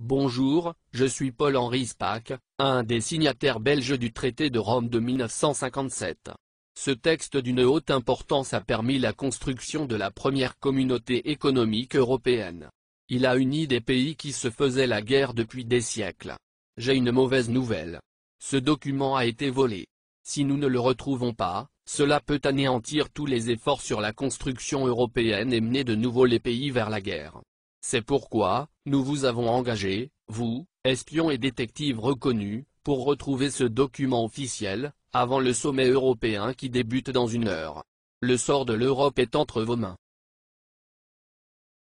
Bonjour, je suis Paul-Henri Spack, un des signataires belges du traité de Rome de 1957. Ce texte d'une haute importance a permis la construction de la première communauté économique européenne. Il a uni des pays qui se faisaient la guerre depuis des siècles. J'ai une mauvaise nouvelle. Ce document a été volé. Si nous ne le retrouvons pas, cela peut anéantir tous les efforts sur la construction européenne et mener de nouveau les pays vers la guerre. C'est pourquoi, nous vous avons engagé, vous, espions et détectives reconnus, pour retrouver ce document officiel, avant le sommet européen qui débute dans une heure. Le sort de l'Europe est entre vos mains.